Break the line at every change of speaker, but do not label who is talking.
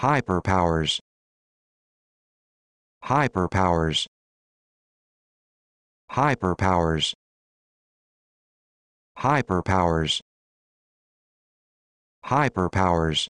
hyperpowers hyperpowers hyperpowers hyperpowers hyperpowers